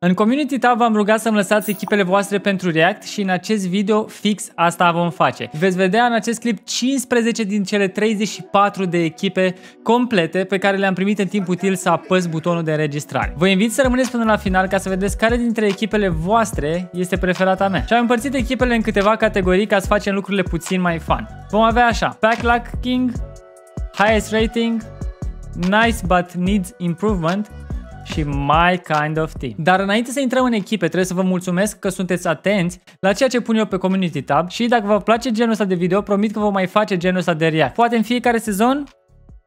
În Community Tab v-am rugat să-mi lăsați echipele voastre pentru React și în acest video fix asta vom face. Veți vedea în acest clip 15 din cele 34 de echipe complete pe care le-am primit în timp util să apăs butonul de înregistrare. Vă invit să rămâneți până la final ca să vedeți care dintre echipele voastre este preferata mea. Și am împărțit echipele în câteva categorii ca să facem lucrurile puțin mai fun. Vom avea așa, Packlack King, Highest Rating, Nice but Needs Improvement și My Kind of Team. Dar înainte să intrăm în echipe, trebuie să vă mulțumesc că sunteți atenți la ceea ce pun eu pe Community Tab și dacă vă place genul ăsta de video, promit că vă mai face genul ăsta de react. Poate în fiecare sezon,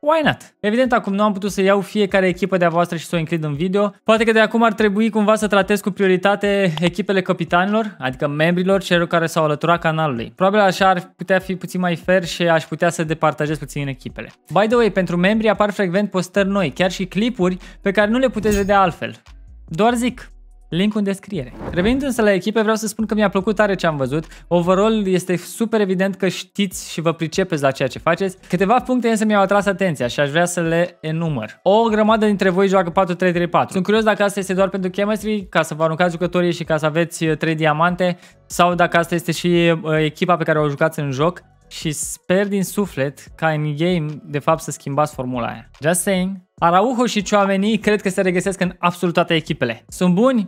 why not? Evident, acum nu am putut să iau fiecare echipă de-a voastră și să o includ în video. Poate că de acum ar trebui cumva să tratez cu prioritate echipele capitanilor, adică membrilor, celor care s-au alăturat canalului. Probabil așa ar putea fi puțin mai fair și aș putea să departajez puțin echipele. By the way, pentru membri apar frecvent postări noi, chiar și clipuri pe care nu le puteți vedea altfel. Doar zic, Link în descriere. Revenind însă la echipe, vreau să spun că mi-a plăcut tare ce am văzut. Overall este super evident că știți și vă pricepeți la ceea ce faceți. Câteva puncte însă mi-au atras atenția și aș vrea să le enumăr. O grămadă dintre voi joacă 4-3-3-4. Sunt curios dacă asta este doar pentru chemistry, ca să vă aruncați jucătorii și ca să aveți 3 uh, diamante, sau dacă asta este și uh, echipa pe care o jucați în joc și sper din suflet ca în game de fapt să schimbați formula aia. Just saying, Araujo și Chouameni cred că se regăsesc în absolut toate echipele. Sunt buni,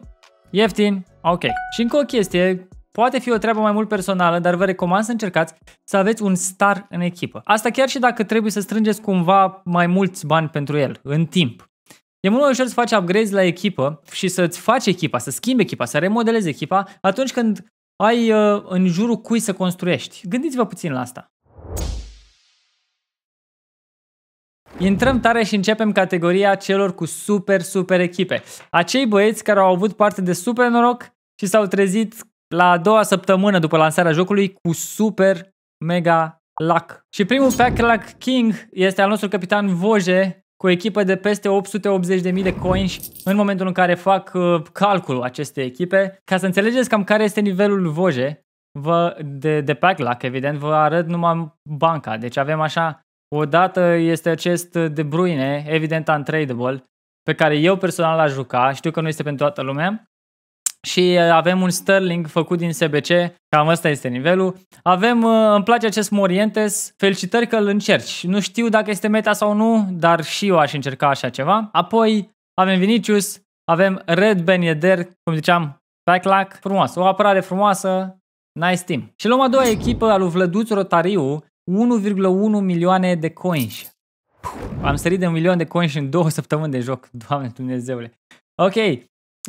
ieftini, ok. Și încă o chestie, Poate fi o treabă mai mult personală, dar vă recomand să încercați să aveți un star în echipă. Asta chiar și dacă trebuie să strângeți cumva mai mulți bani pentru el, în timp. E mult mai ușor să faci upgrade la echipă și să-ți faci echipa, să schimbi echipa, să remodelezi echipa atunci când ai uh, în jurul cui să construiești. Gândiți-vă puțin la asta. Intrăm tare și începem categoria celor cu super, super echipe. Acei băieți care au avut parte de super noroc și s-au trezit la a doua săptămână după lansarea jocului cu super, mega luck. Și primul pack luck King este al nostru capitan Voje, cu o echipă de peste 880.000 de coins în momentul în care fac uh, calculul acestei echipe. Ca să înțelegeți cam care este nivelul Voje vă, de, de luck, evident, vă arăt numai banca. Deci avem așa Odată este acest De Bruyne, evident untradeable, pe care eu personal l-aș juca, știu că nu este pentru toată lumea, și avem un Sterling făcut din SBC, cam ăsta este nivelul. Avem, uh, îmi place acest Morientes, felicitări că îl încerci. Nu știu dacă este meta sau nu, dar și eu aș încerca așa ceva. Apoi avem Vinicius, avem Red Ben Yedder, cum ziceam, backlack, frumos, o apărare frumoasă, nice team. Și luăm a doua echipă a lui Vlăduț Rotariu, 1,1 milioane de coins. Am sărit de un milion de coins în două săptămâni de joc. Doamne Dumnezeule. Ok.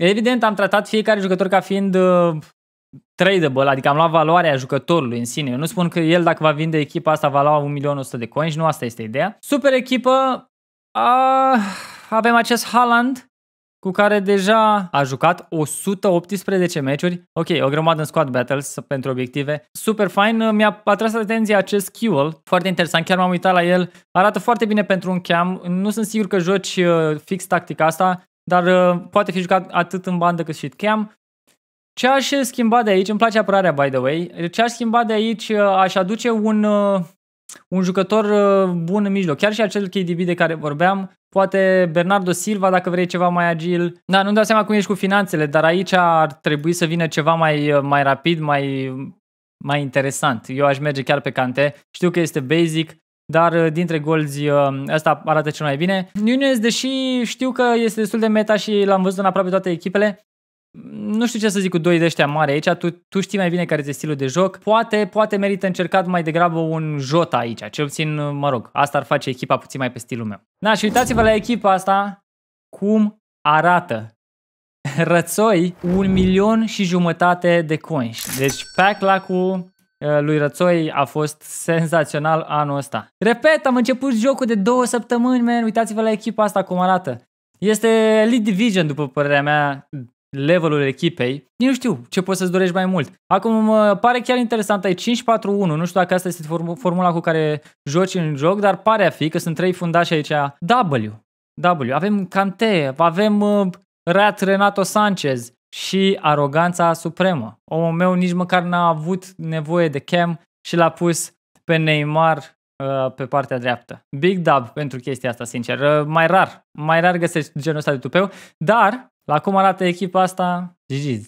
Evident, am tratat fiecare jucător ca fiind uh, tradable, adică am luat valoarea jucătorului în sine. Eu nu spun că el dacă va vinde echipa asta va lua 1.100.000 de coins, nu asta este ideea. Super echipă, Uh, avem acest Haaland cu care deja a jucat 118 meciuri. Ok, o grămadă în squad battles pentru obiective. Super fain, mi-a atras atenția acest Kewell, foarte interesant, chiar m-am uitat la el. Arată foarte bine pentru un cam, nu sunt sigur că joci uh, fix tactica asta, dar uh, poate fi jucat atât în bandă cât și cam. Ce aș schimba de aici, îmi place apărarea by the way, ce aș schimba de aici, uh, aș aduce un un jucător uh, bun în mijloc. Chiar și acel KDB de care vorbeam, poate Bernardo Silva dacă vrei ceva mai agil. Da, nu-mi dau seama cum ești cu finanțele, dar aici ar trebui să vină ceva mai, uh, mai rapid, mai, mai interesant. Eu aș merge chiar pe Cante. Știu că este basic, dar uh, dintre golzi ăsta arată cel mai bine. Nunez, deși știu că este destul de meta și l-am văzut în aproape toate echipele, nu știu ce să zic cu doi de ăștia mari aici, tu, tu știi mai bine care este stilul de joc. Poate, poate merită încercat mai degrabă un Jota aici, cel puțin, mă rog, asta ar face echipa puțin mai pe stilul meu. Da, și uitați-vă la echipa asta cum arată. Rățoi, un milion și jumătate de conși. Deci, pack la cu uh, lui Rățoi a fost senzațional anul ăsta. Repet, am început jocul de două săptămâni, man. Uitați-vă la echipa asta cum arată. Este Lead Division, după părerea mea, levelul echipei, nu știu ce poți să-ți dorești mai mult. Acum, pare chiar interesant, ai 5-4-1, nu știu dacă asta este formula cu care joci în joc, dar pare a fi că sunt trei fundași aici. W, W, avem Kante, avem uh, Rat Renato Sanchez și aroganța supremă. Omul meu nici măcar n-a avut nevoie de cam și l-a pus pe Neymar uh, pe partea dreaptă. Big dub pentru chestia asta, sincer. Uh, mai rar, mai rar găsești genul ăsta de tupeu, dar la cum arată echipa asta, GG!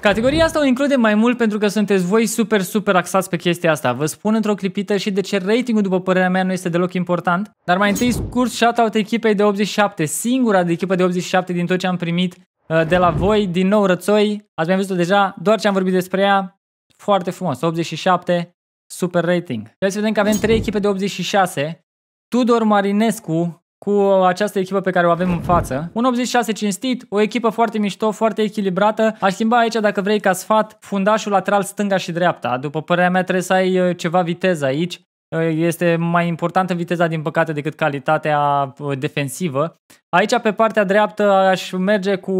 Categoria asta o include mai mult pentru că sunteți voi super, super axați pe chestia asta. Vă spun într-o clipită și de ce ratingul, după părerea mea, nu este deloc important. Dar mai întâi, scurt, shout-out echipei de 87, singura de echipă de 87 din tot ce am primit uh, de la voi, din nou rățoi, ați mai văzut-o deja, doar ce am vorbit despre ea, foarte frumos, 87, super rating. Hai să vedem că avem 3 echipe de 86, Tudor Marinescu, cu această echipă pe care o avem în față. Un 86 cinstit, o echipă foarte mișto, foarte echilibrată. Aș schimba aici, dacă vrei, ca sfat, fundașul lateral stânga și dreapta. După părerea mea, trebuie să ai uh, ceva viteză aici. Uh, este mai importantă viteza, din păcate, decât calitatea uh, defensivă. Aici, pe partea dreaptă, aș merge cu,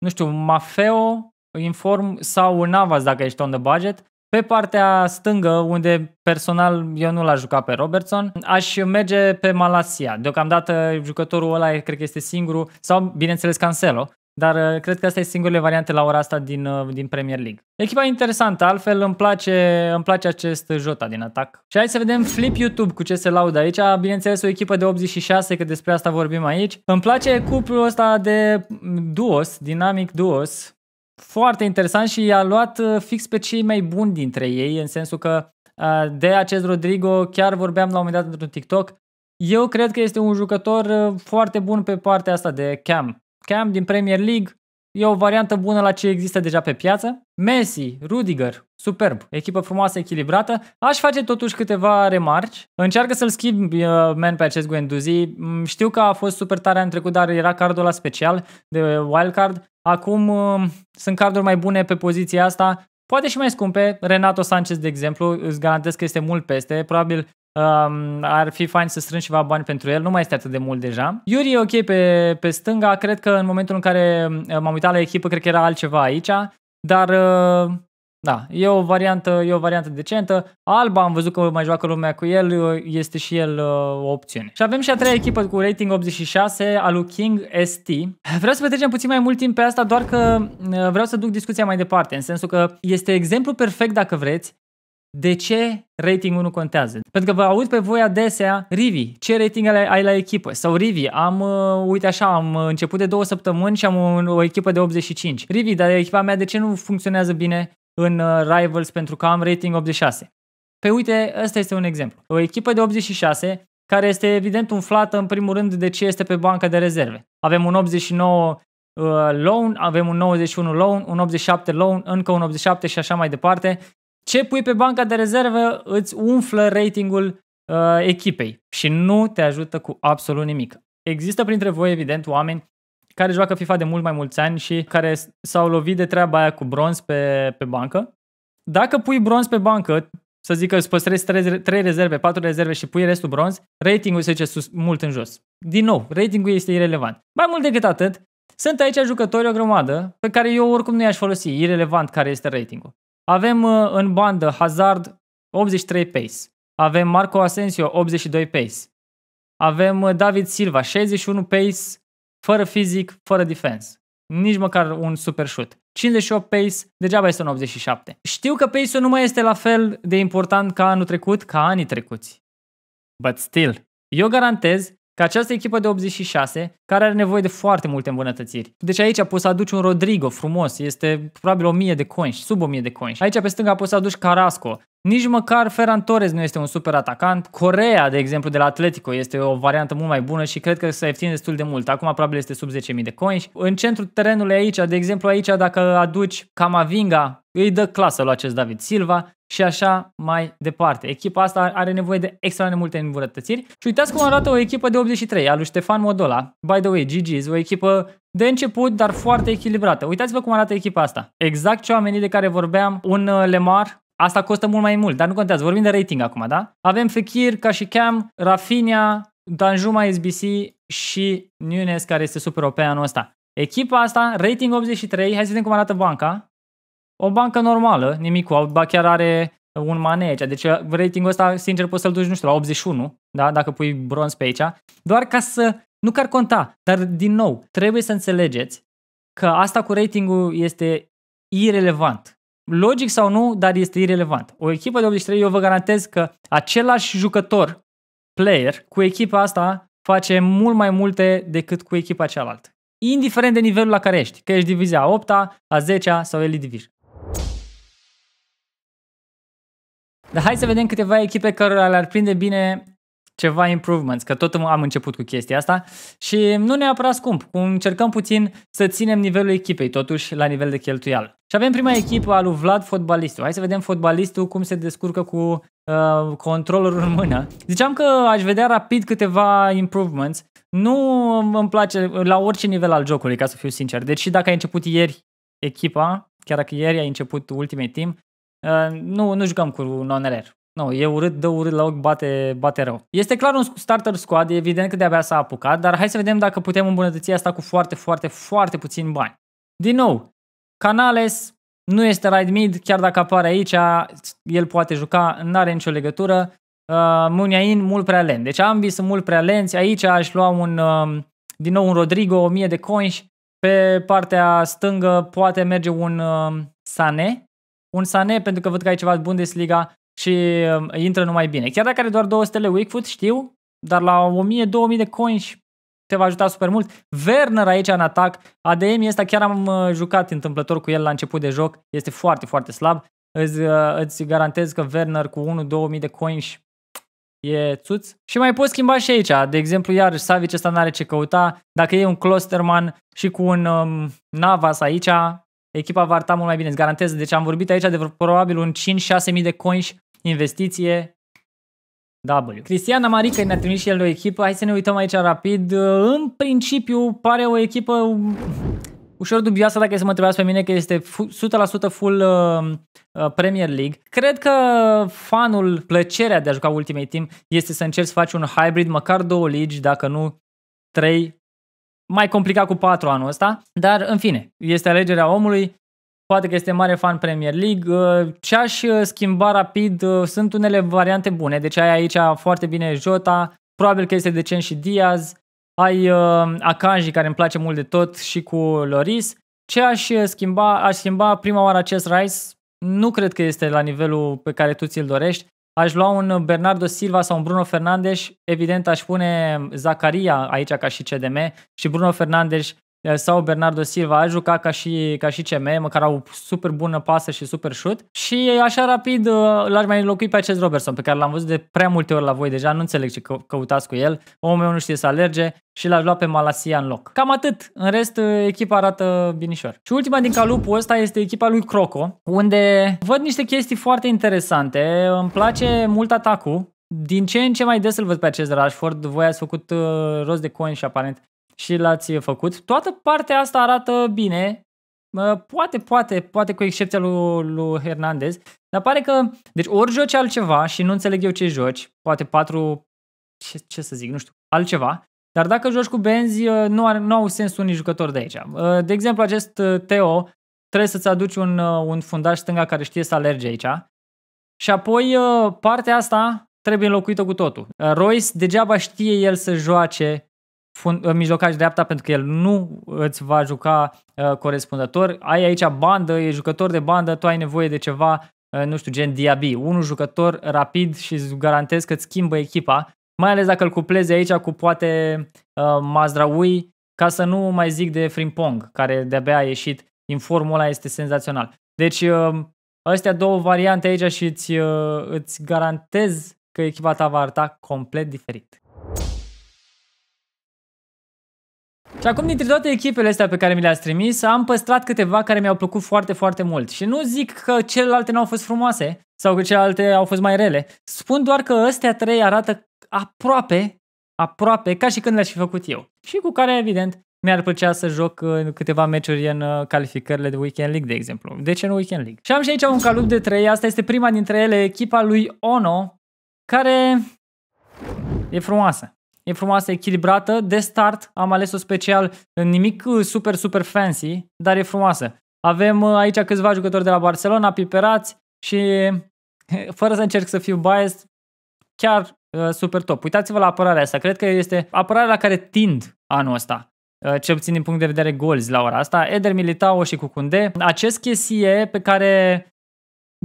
nu știu, Mafeo, Inform sau Navas, dacă ești on the budget. Pe partea stângă, unde personal eu nu l-aș juca pe Robertson, aș merge pe Malasia. Deocamdată jucătorul ăla cred că este singurul, sau bineînțeles Cancelo, dar uh, cred că asta e singurele variante la ora asta din, uh, din Premier League. Echipa interesantă, altfel îmi place, îmi place acest Jota din atac. Și hai să vedem Flip YouTube cu ce se laudă aici. Bineînțeles o echipă de 86, că despre asta vorbim aici. Îmi place cuplul ăsta de duos, dinamic duos, foarte interesant și i-a luat uh, fix pe cei mai buni dintre ei, în sensul că uh, de acest Rodrigo chiar vorbeam la un moment dat într-un TikTok. Eu cred că este un jucător uh, foarte bun pe partea asta de cam. Cam din Premier League e o variantă bună la ce există deja pe piață. Messi, Rudiger, superb, echipă frumoasă, echilibrată. Aș face totuși câteva remarci. Încearcă să-l schimb uh, man pe acest Guendouzi. Mm, știu că a fost super tare în trecut, dar era cardul la special de wildcard Acum uh, sunt carduri mai bune pe poziția asta, poate și mai scumpe. Renato Sanchez, de exemplu, îți garantez că este mult peste. Probabil Um, ar fi fain să strângi ceva bani pentru el, nu mai este atât de mult deja. Yuri e ok pe, pe stânga, cred că în momentul în care uh, m-am uitat la echipă, cred că era altceva aici, dar uh, da, e o variantă, e o variantă decentă. Alba, am văzut că mai joacă lumea cu el, este și el uh, o opțiune. Și avem și a treia echipă cu rating 86, alu King ST. Vreau să petrecem puțin mai mult timp pe asta, doar că uh, vreau să duc discuția mai departe, în sensul că este exemplu perfect, dacă vreți, de ce ratingul nu contează? Pentru că vă aud pe voi adesea, Rivi, ce rating ai la echipă? Sau Rivi, am, uh, uite așa, am început de două săptămâni și am o, o echipă de 85. Rivi, dar echipa mea de ce nu funcționează bine? în uh, Rivals pentru că am rating 86. Pe păi uite, ăsta este un exemplu. O echipă de 86 care este evident umflată în primul rând de ce este pe banca de rezerve. Avem un 89 uh, loan, avem un 91 loan, un 87 loan, încă un 87 și așa mai departe. Ce pui pe banca de rezervă îți umflă ratingul uh, echipei și nu te ajută cu absolut nimic. Există printre voi, evident, oameni care joacă FIFA de mult mai mulți ani și care s-au lovit de treaba aia cu bronz pe, pe bancă. Dacă pui bronz pe bancă, să zic că îți păstrezi 3, rezerve, 4 rezerve și pui restul bronz, ratingul se duce sus, mult în jos. Din nou, ratingul este irelevant. Mai mult decât atât, sunt aici jucători o grămadă pe care eu oricum nu i-aș folosi, irelevant care este ratingul. Avem uh, în bandă Hazard 83 pace, avem Marco Asensio 82 pace, avem uh, David Silva 61 pace, fără fizic, fără defense. Nici măcar un super shoot. 58 pace, degeaba este un 87. Știu că pace-ul nu mai este la fel de important ca anul trecut, ca anii trecuți. But still, eu garantez ca această echipă de 86, care are nevoie de foarte multe îmbunătățiri. Deci aici poți să aduci un Rodrigo frumos, este probabil 1000 de conși, sub 1000 de conși. Aici pe stânga poți să aduci Carasco. Nici măcar Ferran Torres nu este un super atacant. Corea, de exemplu, de la Atletico este o variantă mult mai bună și cred că se ieftine destul de mult. Acum probabil este sub 10.000 de coinși. În centrul terenului aici, de exemplu aici, dacă aduci Camavinga, îi dă clasă la acest David Silva și așa mai departe. Echipa asta are nevoie de extraordinar de multe îmbunătățiri și uitați cum arată o echipă de 83 a lui Ștefan Modola. By the way, GG o echipă de început, dar foarte echilibrată. Uitați-vă cum arată echipa asta. Exact ce oamenii de care vorbeam, un uh, Lemar, Asta costă mult mai mult, dar nu contează. Vorbim de rating acum, da? Avem Fekir, Cam, Rafinha, Danjuma SBC și Nunes, care este super OP anul ăsta. Echipa asta, rating 83, hai să vedem cum arată banca o bancă normală, nimic cu ba chiar are un mane aici. Deci uh, ratingul ăsta, sincer, poți să-l duci, nu știu, la 81, da? dacă pui bronz pe aici, doar ca să... Nu că ar conta, dar din nou, trebuie să înțelegeți că asta cu ratingul este irelevant. Logic sau nu, dar este irelevant. O echipă de 83, eu vă garantez că același jucător, player, cu echipa asta face mult mai multe decât cu echipa cealaltă. Indiferent de nivelul la care ești, că ești divizia a 8-a, a 10-a sau Elite Division. Dar hai să vedem câteva echipe care le-ar prinde bine ceva improvements, că tot am început cu chestia asta și nu neapărat scump, încercăm puțin să ținem nivelul echipei totuși la nivel de cheltuială. Și avem prima echipă a lui Vlad Fotbalistul. Hai să vedem fotbalistul cum se descurcă cu uh, controllerul în mână. Ziceam că aș vedea rapid câteva improvements. Nu îmi place la orice nivel al jocului, ca să fiu sincer. Deci și dacă ai început ieri echipa, chiar dacă ieri ai început ultimei timp. Uh, nu, nu jucăm cu un oneler. Nu, e urât, dă urât la ochi, bate, bate rău. Este clar un starter squad, evident că de-abia s-a apucat, dar hai să vedem dacă putem îmbunătăți asta cu foarte, foarte, foarte puțin bani. Din nou, Canales nu este right mid, chiar dacă apare aici, el poate juca, nu are nicio legătură. Uh, Muniain mult prea lent. Deci ambii sunt mult prea lenți. Aici aș lua un, uh, din nou un Rodrigo, 1000 de conși. Pe partea stângă poate merge un uh, Sane, un Sané pentru că văd că ai ceva Bundesliga și um, intră numai bine. Chiar dacă are doar 2 stele Wickfoot, știu, dar la 1000-2000 de coins te va ajuta super mult. Werner aici în atac, ADM este chiar am uh, jucat întâmplător cu el la început de joc, este foarte, foarte slab. Îți, uh, îți garantez că Werner cu 1-2000 de coins e țuț. Și mai poți schimba și aici, de exemplu, iar Savic ăsta n-are ce căuta, dacă e un Klosterman și cu un um, Navas aici, echipa va arta mult mai bine, îți garantez. Deci am vorbit aici de probabil un 5-6 mii de coins investiție W. Cristiana Marica ne-a trimis și el o echipă. Hai să ne uităm aici rapid. În principiu pare o echipă um, ușor dubioasă dacă e să mă întrebați pe mine că este 100% full uh, uh, Premier League. Cred că fanul, plăcerea de a juca Ultimate Team este să încerci să faci un hybrid, măcar două ligi, dacă nu trei mai complicat cu 4 anul ăsta, dar în fine, este alegerea omului, poate că este mare fan Premier League. Ce uh, aș uh, schimba rapid, uh, sunt unele variante bune, deci ai aici foarte bine Jota, probabil că este decent și Diaz, ai Akanji care îmi place mult de tot și cu Loris. Ce aș schimba? Aș schimba prima oară acest Rice, nu cred că este la nivelul pe care tu ți-l dorești. Aș lua un Bernardo Silva sau un Bruno Fernandes, evident aș pune Zacaria aici ca și CDM și Bruno Fernandes sau Bernardo Silva a jucat ca și, ca și CM, măcar au super bună pasă și super șut. Și așa rapid uh, l-aș mai înlocui pe acest Robertson, pe care l-am văzut de prea multe ori la voi deja, nu înțeleg ce că, căutați cu el. Omul meu nu știe să alerge și l-aș lua pe Malasia în loc. Cam atât. În rest, uh, echipa arată binișor. Și ultima din calupul ăsta este echipa lui Croco, unde văd niște chestii foarte interesante. Îmi place mult atacul, din ce în ce mai des îl văd pe acest Rashford, voi ați făcut uh, rost de coin și aparent și l-ați făcut. Toată partea asta arată bine, poate, poate, poate cu excepția lui, lui Hernandez, dar pare că, deci ori joci altceva și nu înțeleg eu ce joci, poate patru, ce, ce să zic, nu știu, altceva, dar dacă joci cu benzi, uh, nu, are, nu au sens unii jucători de aici. Uh, de exemplu, acest uh, Teo trebuie să-ți aduci un, un fundaș stânga care știe să alerge aici și apoi partea asta trebuie înlocuită cu totul. Royce degeaba știe el să joace fund, mijlocaș dreapta pentru că el nu îți va juca uh, corespunzător. Ai aici bandă, e jucător de bandă, tu ai nevoie de ceva, uh, nu știu, gen Diaby. unul jucător rapid și îți garantez că îți schimbă echipa, mai ales dacă îl cuplezi aici cu poate uh, Mazraoui, ca să nu mai zic de Frimpong, care de-abia a ieșit din formula este senzațional. Deci uh, astea două variante aici și îți, uh, îți garantez că echipa ta va arăta complet diferit. Și acum dintre toate echipele astea pe care mi le-ați trimis, am păstrat câteva care mi-au plăcut foarte, foarte mult. Și nu zic că celelalte nu au fost frumoase sau că celelalte au fost mai rele. Spun doar că astea trei arată aproape, aproape, ca și când le-aș fi făcut eu. Și cu care, evident, mi-ar plăcea să joc câteva meciuri în uh, calificările de Weekend League, de exemplu. De ce nu Weekend League? Și am și aici un calup de trei. asta este prima dintre ele, echipa lui Ono, care e frumoasă e frumoasă, echilibrată. De start am ales-o special, nimic uh, super, super fancy, dar e frumoasă. Avem uh, aici câțiva jucători de la Barcelona, piperați și fără să încerc să fiu biased, chiar uh, super top. Uitați-vă la apărarea asta, cred că este apărarea la care tind anul ăsta Ce obțin din punct de vedere golzi la ora asta, Eder Militao și Cucunde. Acest chesie pe care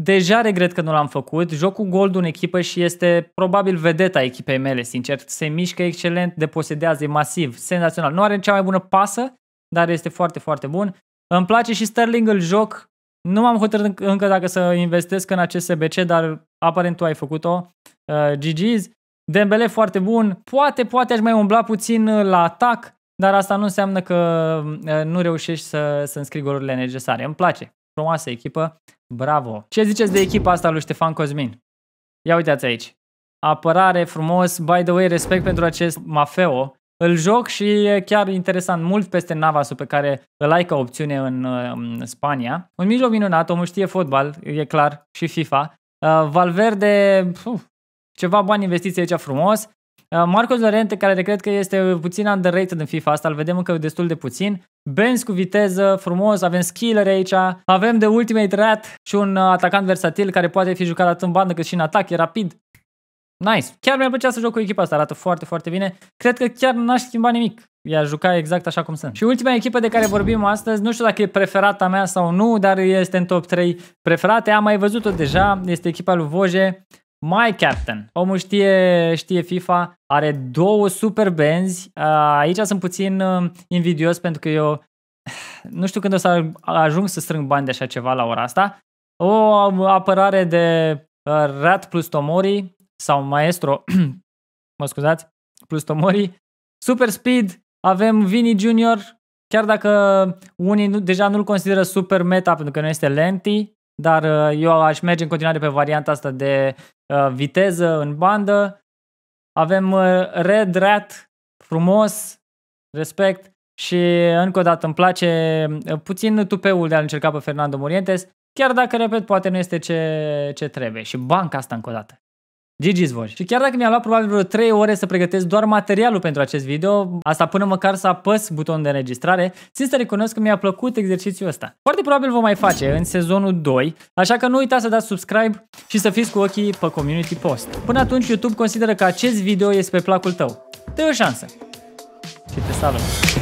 Deja regret că nu l-am făcut. Joc cu Gold în echipă și este probabil vedeta echipei mele, sincer. Se mișcă excelent, deposedează, e masiv, senzațional. Nu are cea mai bună pasă, dar este foarte, foarte bun. Îmi place și Sterling, îl joc. Nu m-am hotărât încă dacă să investesc în acest SBC, dar aparent tu ai făcut-o. Uh, GG's. Dembele foarte bun. Poate, poate aș mai umbla puțin uh, la atac, dar asta nu înseamnă că uh, nu reușești să, să înscrii golurile necesare. Îmi place frumoasă echipă, bravo! Ce ziceți de echipa asta lui Ștefan Cosmin? Ia uitați aici. Apărare frumos, by the way, respect pentru acest Mafeo. Îl joc și e chiar interesant, mult peste Navasul pe care îl ai ca opțiune în, în Spania. Un mijloc minunat, omul știe fotbal, e clar, și FIFA. Uh, Valverde, puf, ceva bani investiți aici frumos. Uh, Marcos Lorente, care de cred că este puțin underrated în FIFA asta, îl vedem încă destul de puțin. Benz cu viteză, frumos, avem skiller aici, avem de Ultimate Rat și un uh, atacant versatil care poate fi jucat atât în bandă cât și în atac, e rapid. Nice. Chiar mi-ar plăcea să joc cu echipa asta, arată foarte, foarte bine. Cred că chiar n-aș schimba nimic. i juca exact așa cum sunt. Și ultima echipă de care vorbim astăzi, nu știu dacă e preferata mea sau nu, dar este în top 3 preferate. Am mai văzut-o deja, este echipa lui Voje. My Captain. Omul știe, știe FIFA, are două super benzi. Aici sunt puțin invidios pentru că eu nu știu când o să ajung să strâng bani de așa ceva la ora asta. O apărare de Rat plus Tomori sau Maestro, mă scuzați, plus Tomori. Super Speed, avem Vini Junior, chiar dacă unii nu, deja nu-l consideră super meta pentru că nu este lenti, dar uh, eu aș merge în continuare pe varianta asta de uh, viteză în bandă. Avem uh, Red Rat, frumos, respect și încă o dată îmi place puțin tupeul de a încerca pe Fernando Morientes, chiar dacă, repet, poate nu este ce, ce trebuie. Și banca asta încă o dată. GG's voi. Și chiar dacă mi-a luat probabil vreo 3 ore să pregătesc doar materialul pentru acest video, asta până măcar să apăs butonul de înregistrare, țin să recunosc că mi-a plăcut exercițiul ăsta. Foarte probabil vom mai face în sezonul 2, așa că nu uitați să dați subscribe și să fiți cu ochii pe Community Post. Până atunci, YouTube consideră că acest video este pe placul tău. dă o șansă! Și te salut!